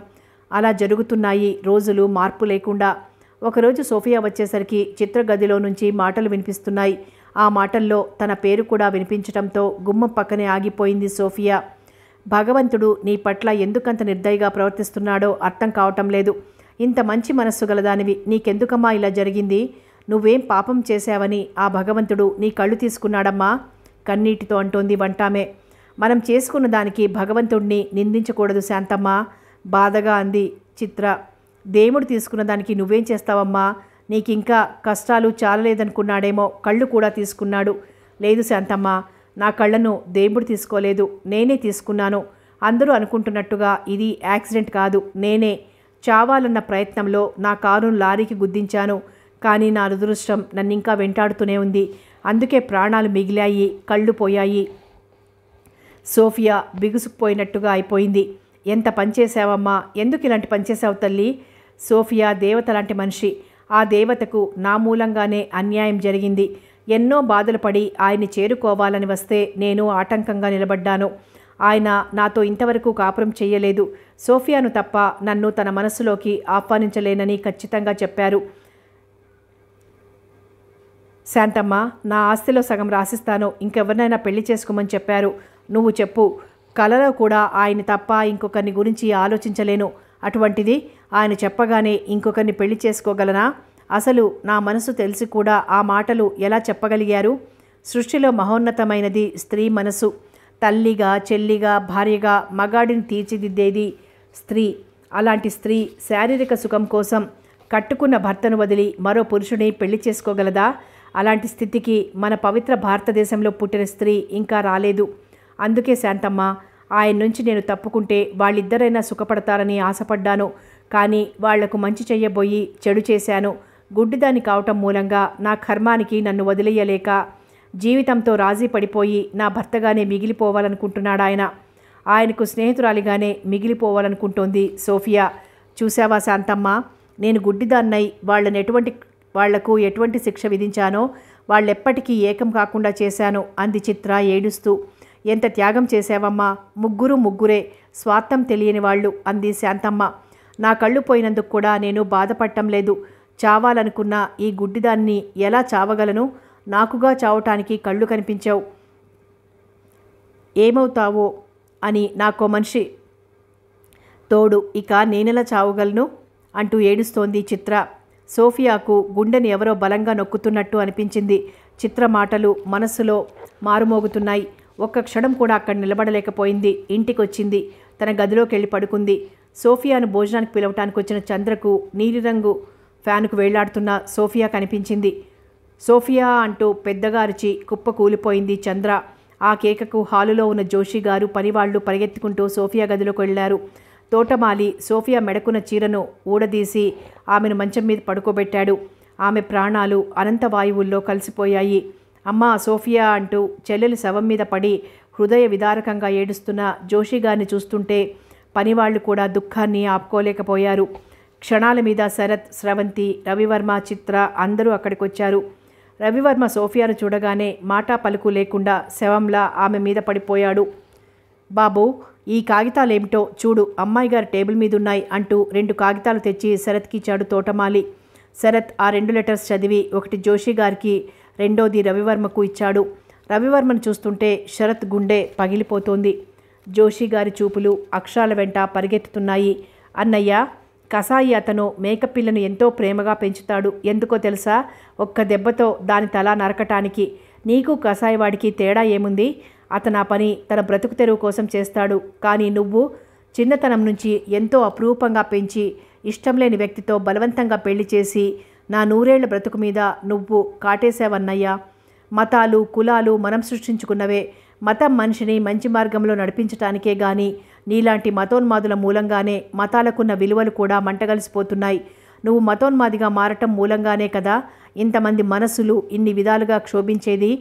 అలా జరుగుతున్నాయి రోజులు మార్పు లేకుండా ఒకరోజు సోఫియా వచ్చేసరికి చిత్రగదిలో నుంచి మాటలు వినిపిస్తున్నాయి ఆ మాటల్లో తన పేరు కూడా వినిపించటంతో గుమ్మం పక్కనే ఆగిపోయింది సోఫియా భగవంతుడు నీ పట్ల ఎందుకంత నిర్దయగా ప్రవర్తిస్తున్నాడో అర్థం కావటం లేదు ఇంత మంచి మనస్సు గలదానివి నీకెందుకమ్మా ఇలా జరిగింది నువ్వేం పాపం చేశావని ఆ భగవంతుడు నీ కళ్ళు తీసుకున్నాడమ్మా కన్నీటితో అంటోంది వంటామే మనం చేసుకున్న దానికి భగవంతుణ్ణి నిందించకూడదు శాంతమ్మా బాధగా అంది చిత్ర దేవుడు తీసుకున్న దానికి నువ్వేం చేస్తావమ్మా నీకింకా కష్టాలు చాలలేదనుకున్నాడేమో కళ్ళు కూడా తీసుకున్నాడు లేదు శాంతమ్మ నా కళ్ళను దేవుడు తీసుకోలేదు నేనే తీసుకున్నాను అందరూ అనుకుంటున్నట్టుగా ఇది యాక్సిడెంట్ కాదు నేనే చావాలన్న ప్రయత్నంలో నా కారును లారీకి గుద్దించాను కానీ నా అదృష్టం నన్ను ఇంకా వెంటాడుతూనే ఉంది అందుకే ప్రాణాలు మిగిలాయి కళ్ళు పోయాయి సోఫియా బిగుసుకుపోయినట్టుగా అయిపోయింది ఎంత పనిచేసావమ్మా ఎందుకు ఇలాంటి పనిచేసావు తల్లి సోఫియా దేవత లాంటి మనిషి ఆ దేవతకు నా మూలంగానే అన్యాయం జరిగింది ఎన్నో బాధలు పడి ఆయన్ని చేరుకోవాలని వస్తే నేను ఆటంకంగా నిలబడ్డాను ఆయన నాతో ఇంతవరకు కాపురం చేయలేదు సోఫియాను తప్ప నన్ను తన మనసులోకి ఆహ్వానించలేనని ఖచ్చితంగా చెప్పారు శాంతమ్మ నా ఆస్తిలో సగం రాసిస్తాను ఇంకెవరినైనా పెళ్లి చేసుకోమని చెప్పారు నువ్వు చెప్పు కలలో కూడా ఆయన తప్ప ఇంకొకరిని గురించి ఆలోచించలేను అటువంటిది ఆయన చెప్పగానే ఇంకొకరిని పెళ్లి చేసుకోగలనా అసలు నా మనసు తెలిసి కూడా ఆ మాటలు ఎలా చెప్పగలిగారు సృష్టిలో మహోన్నతమైనది స్త్రీ మనసు తల్లిగా చెల్లిగా భార్యగా మగాడిని తీర్చిదిద్దేది స్త్రీ అలాంటి స్త్రీ శారీరక సుఖం కోసం కట్టుకున్న భర్తను వదిలి మరో పురుషుని పెళ్లి చేసుకోగలదా అలాంటి స్థితికి మన పవిత్ర భారతదేశంలో పుట్టిన స్త్రీ ఇంకా రాలేదు అందుకే శాంతమ్మ ఆయన నుంచి నేను తప్పుకుంటే వాళ్ళిద్దరైనా సుఖపడతారని ఆశపడ్డాను కానీ వాళ్లకు మంచి చెయ్యబోయి చెడు చేశాను గుడ్డిదాని కావటం మూలంగా నా కర్మానికి నన్ను వదిలేయలేక జీవితంతో రాజీ పడిపోయి నా భర్తగానే మిగిలిపోవాలనుకుంటున్నాడు ఆయన ఆయనకు స్నేహితురాలిగానే మిగిలిపోవాలనుకుంటోంది సోఫియా చూశావా శాంతమ్మ నేను గుడ్డిదాన్నై వాళ్ళని ఎటువంటి వాళ్లకు ఎటువంటి శిక్ష విధించానో వాళ్ళెప్పటికీ ఏకం కాకుండా చేశాను అంది చిత్ర ఏడుస్తూ ఎంత త్యాగం చేశావమ్మా ముగ్గురు ముగ్గురే స్వార్థం తెలియని వాళ్ళు అంది శాంతమ్మ నా కళ్ళు పోయినందుకు కూడా నేను బాధపడటం లేదు చావాలనుకున్న ఈ గుడ్డిదాన్ని ఎలా చావగలను నాకుగా చావటానికి కళ్ళు కనిపించావు ఏమవుతావో అని నాకో మనిషి తోడు ఇక నేనెలా చావగలను అంటూ ఏడుస్తోంది చిత్ర సోఫియాకు గుండెని ఎవరో బలంగా నొక్కుతున్నట్టు అనిపించింది చిత్ర మాటలు మనస్సులో మారుమోగుతున్నాయి ఒక్క క్షణం కూడా అక్కడ నిలబడలేకపోయింది ఇంటికొచ్చింది తన గదిలోకి వెళ్ళి పడుకుంది సోఫియాను భోజనానికి పిలవటానికి వచ్చిన చంద్రకు నీలిరంగు ఫ్యానుకు వేళ్లాడుతున్న సోఫియా కనిపించింది సోఫియా అంటూ పెద్దగా అరిచి కుప్ప కూలిపోయింది చంద్ర ఆ కేకకు హాలులో ఉన్న జోషి గారు పనివాళ్లు పరిగెత్తుకుంటూ సోఫియా గదిలోకి వెళ్లారు తోటమాలి సోఫియా మెడకున్న చీరను ఊడదీసి ఆమెను మంచం మీద పడుకోబెట్టాడు ఆమె ప్రాణాలు అనంత వాయువుల్లో కలిసిపోయాయి అమ్మా సోఫియా అంటూ చెల్లెలు శవం మీద పడి హృదయ విదారకంగా ఏడుస్తున్న జోషిగారిని చూస్తుంటే పనివాళ్లు కూడా దుఃఖాన్ని ఆపుకోలేకపోయారు క్షణాల మీద శరత్ స్రవంతి రవివర్మ చిత్ర అందరూ అక్కడికొచ్చారు రవివర్మ సోఫియాను చూడగానే మాటా పలుకు లేకుండా శవంలా ఆమె మీద పడిపోయాడు బాబు ఈ కాగితాలేమిటో చూడు అమ్మాయి గారు టేబుల్ మీద ఉన్నాయి అంటూ రెండు కాగితాలు తెచ్చి శరత్కి ఇచ్చాడు తోటమాలి శరత్ ఆ రెండు లెటర్స్ చదివి ఒకటి జోషి గారికి రెండోది రవివర్మకు ఇచ్చాడు రవివర్మను చూస్తుంటే శరత్ గుండె పగిలిపోతోంది జోషి గారి చూపులు అక్షరాల వెంట పరిగెత్తుతున్నాయి అన్నయ్య కసాయి అతను మేకపిల్లను ఎంతో ప్రేమగా పెంచుతాడు ఎందుకో తెలుసా ఒక్క దెబ్బతో దాని తల నరకటానికి నీకు కసాయివాడికి తేడా ఏముంది అతను ఆ పని తన బ్రతుకు తెరువు కోసం చేస్తాడు కానీ నువ్వు చిన్నతనం నుంచి ఎంతో అపురూపంగా పెంచి ఇష్టం లేని వ్యక్తితో బలవంతంగా పెళ్లి చేసి నా నూరేళ్ల బ్రతుకు మీద నువ్వు కాటేశావన్నయ్యా మతాలు కులాలు మనం సృష్టించుకున్నవే మతం మనిషిని మంచి మార్గంలో నడిపించటానికే గాని నీలాంటి మతోన్మాదుల మూలంగానే మతాలకున్న విలువలు కూడా మంటగలిసిపోతున్నాయి నువ్వు మతోన్మాదిగా మారటం మూలంగానే కదా ఇంతమంది మనసులు ఇన్ని విధాలుగా క్షోభించేది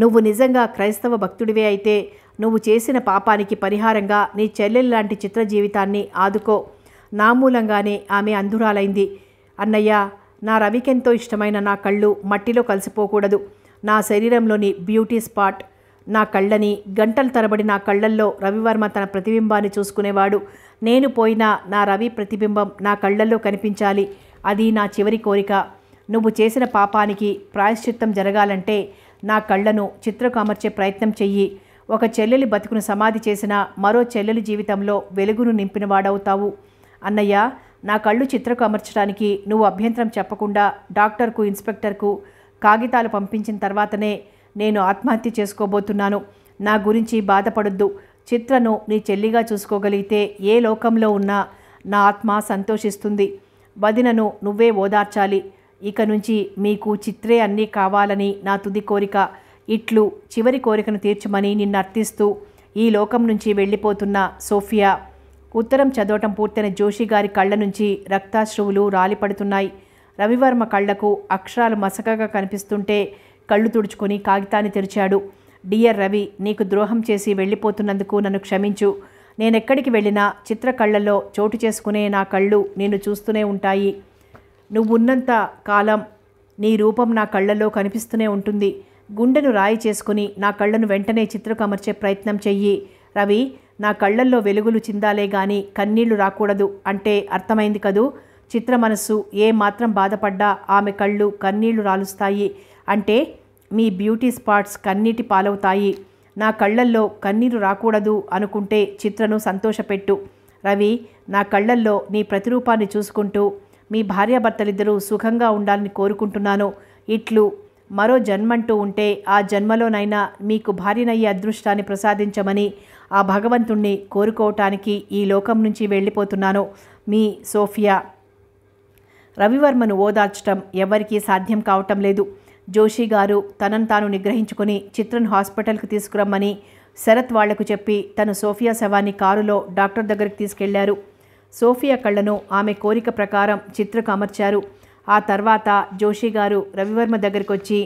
నువ్వు నిజంగా క్రైస్తవ భక్తుడివే అయితే నువ్వు చేసిన పాపానికి పరిహారంగా నీ చెల్లెలు లాంటి చిత్ర జీవితాన్ని ఆదుకో నా మూలంగానే ఆమె అంధురాలైంది అన్నయ్య నా రవికెంతో ఇష్టమైన నా కళ్ళు మట్టిలో కలిసిపోకూడదు నా శరీరంలోని బ్యూటీ స్పాట్ నా కళ్ళని గంటల తరబడి నా కళ్ళల్లో రవివర్మ తన ప్రతిబింబాన్ని చూసుకునేవాడు నేను పోయినా నా రవి ప్రతిబింబం నా కళ్ళల్లో కనిపించాలి అది నా చివరి కోరిక నువ్వు చేసిన పాపానికి ప్రాయశ్చిత్తం జరగాలంటే నా కళ్ళను చిత్రకు అమర్చే ప్రయత్నం చెయ్యి ఒక చెల్లెలి బతుకును సమాధి చేసిన మరో చెల్లెలి జీవితంలో వెలుగును నింపినవాడవుతావు అన్నయ్య నా కళ్ళు చిత్రకు అమర్చడానికి నువ్వు అభ్యంతరం చెప్పకుండా డాక్టర్కు ఇన్స్పెక్టర్కు కాగితాలు పంపించిన తర్వాతనే నేను ఆత్మహత్య చేసుకోబోతున్నాను నా గురించి బాధపడొద్దు చిత్రను నీ చెల్లిగా చూసుకోగలిగితే ఏ లోకంలో ఉన్నా నా ఆత్మ సంతోషిస్తుంది వదినను నువ్వే ఓదార్చాలి ఇక నుంచి మీకు చిత్రే అన్నీ కావాలని నా తుది కోరిక ఇట్లు చివరి కోరికను తీర్చమని నిన్ను అర్థిస్తూ ఈ లోకం నుంచి వెళ్ళిపోతున్న సోఫియా ఉత్తరం చదవటం పూర్తయిన జోషి గారి కళ్ళ నుంచి రక్తాశ్రువులు రాలిపడుతున్నాయి రవివర్మ కళ్లకు అక్షరాలు మసకగా కనిపిస్తుంటే కళ్ళు తుడుచుకొని కాగితాన్ని తెరిచాడు డియర్ రవి నీకు ద్రోహం చేసి వెళ్ళిపోతున్నందుకు నన్ను క్షమించు నేనెక్కడికి వెళ్ళినా చిత్ర కళ్ళల్లో చోటు చేసుకునే నా కళ్ళు నేను చూస్తూనే ఉంటాయి నువ్వున్నంత కాలం నీ రూపం నా కళ్ళల్లో కనిపిస్తూనే ఉంటుంది గుండెను రాయి చేసుకుని నా కళ్ళను వెంటనే చిత్రకు అమర్చే ప్రయత్నం చెయ్యి రవి నా కళ్ళల్లో వెలుగులు చిందాలే గాని కన్నీళ్లు రాకూడదు అంటే అర్థమైంది కదూ చిత్ర మనస్సు ఏ మాత్రం బాధపడ్డా ఆమె కళ్ళు కన్నీళ్లు రాలుస్తాయి అంటే మీ బ్యూటీ స్పాట్స్ కన్నీటి పాలవుతాయి నా కళ్ళల్లో కన్నీరు రాకూడదు అనుకుంటే చిత్రను సంతోషపెట్టు రవి నా కళ్ళల్లో నీ ప్రతిరూపాన్ని చూసుకుంటూ మీ భార్యాభర్తలిద్దరూ సుఖంగా ఉండాలని కోరుకుంటున్నాను ఇట్లు మరో జన్మంటూ ఉంటే ఆ జన్మలోనైనా మీకు భార్యనయ్యే అదృష్టాన్ని ప్రసాదించమని ఆ భగవంతుణ్ణి కోరుకోవటానికి ఈ లోకం నుంచి వెళ్ళిపోతున్నాను మీ సోఫియా రవివర్మను ఓదార్చటం ఎవరికీ సాధ్యం కావటం లేదు జోషి గారు తనను తాను నిగ్రహించుకుని చిత్రన్ హాస్పిటల్కు తీసుకురమ్మని శరత్ వాళ్లకు చెప్పి తను సోఫియా శవాన్ని కారులో డాక్టర్ దగ్గరికి తీసుకెళ్లారు సోఫియా కళ్లను ఆమె కోరిక ప్రకారం చిత్రకు అమర్చారు ఆ తర్వాత జోషి గారు రవివర్మ దగ్గరికి వచ్చి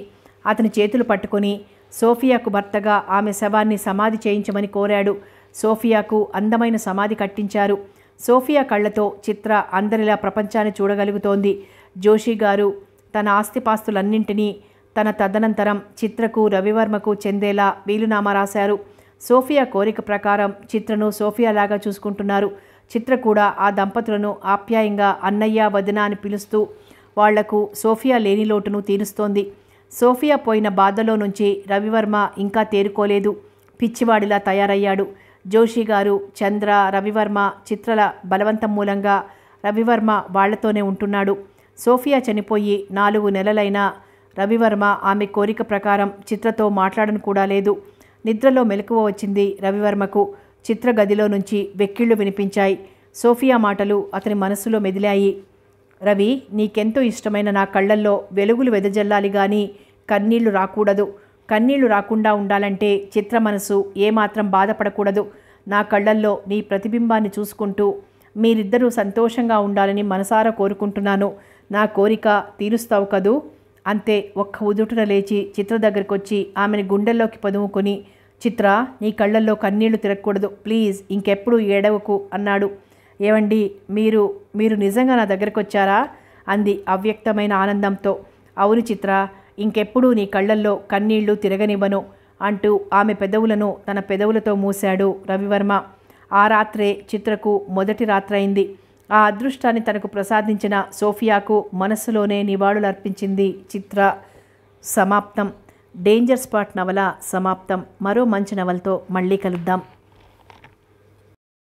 అతని చేతులు పట్టుకొని సోఫియాకు భర్తగా ఆమె శవాన్ని సమాధి చేయించమని కోరాడు సోఫియాకు అందమైన సమాధి కట్టించారు సోఫియా కళ్ళతో చిత్ర అందరిలా ప్రపంచాన్ని చూడగలుగుతోంది జోషి గారు తన ఆస్తిపాస్తులన్నింటినీ తన తదనంతరం చిత్రకు రవివర్మకు చెందేలా వీలునామా రాశారు సోఫియా కోరిక ప్రకారం చిత్రను సోఫియాలాగా చూసుకుంటున్నారు చిత్ర కూడా ఆ దంపతులను ఆప్యాయంగా అన్నయ్య వదిన అని పిలుస్తూ వాళ్లకు సోఫియా లేని లోటును తీరుస్తోంది సోఫియా పోయిన బాధలో నుంచి రవివర్మ ఇంకా తేరుకోలేదు పిచ్చివాడిలా తయారయ్యాడు జోషి గారు చంద్ర రవివర్మ చిత్రల బలవంతం మూలంగా రవివర్మ వాళ్లతోనే ఉంటున్నాడు సోఫియా చనిపోయి నాలుగు నెలలైనా రవివర్మ ఆమె కోరిక ప్రకారం చిత్రతో మాట్లాడను కూడా లేదు నిద్రలో మెలకువ వచ్చింది రవివర్మకు చిత్ర గదిలో నుంచి వెక్కిళ్ళు వినిపించాయి సోఫియా మాటలు అతని మనసులో మెదిలాయి రవి నీకెంతో ఇష్టమైన నా కళ్ళల్లో వెలుగులు వెదజల్లాలి కానీ కన్నీళ్లు రాకూడదు కన్నీళ్లు రాకుండా ఉండాలంటే చిత్ర మనసు ఏమాత్రం బాధపడకూడదు నా కళ్ళల్లో నీ ప్రతిబింబాన్ని చూసుకుంటూ మీరిద్దరూ సంతోషంగా ఉండాలని మనసారా కోరుకుంటున్నాను నా కోరిక తీరుస్తావు కదూ అంతే ఒక్క ఉదుటున లేచి చిత్ర దగ్గరికి వచ్చి ఆమెను గుండెల్లోకి పదుముకొని చిత్ర నీ కళ్ళల్లో కన్నీళ్లు తిరగకూడదు ప్లీజ్ ఇంకెప్పుడు ఏడవకు అన్నాడు ఏమండి మీరు మీరు నిజంగా నా దగ్గరకు వచ్చారా అంది అవ్యక్తమైన ఆనందంతో అవును చిత్ర ఇంకెప్పుడు నీ కళ్ళల్లో కన్నీళ్లు తిరగనివ్వను అంటూ ఆమె పెదవులను తన పెదవులతో మూశాడు రవివర్మ ఆ రాత్రే చిత్రకు మొదటి రాత్రైంది ఆ అదృష్టాన్ని తనకు ప్రసాదించిన సోఫియాకు మనస్సులోనే నివాళులర్పించింది చిత్ర సమాప్తం డేంజర్ స్పాట్ నవల సమాప్తం మరో మంచి నవలతో మళ్ళీ కలుద్దాం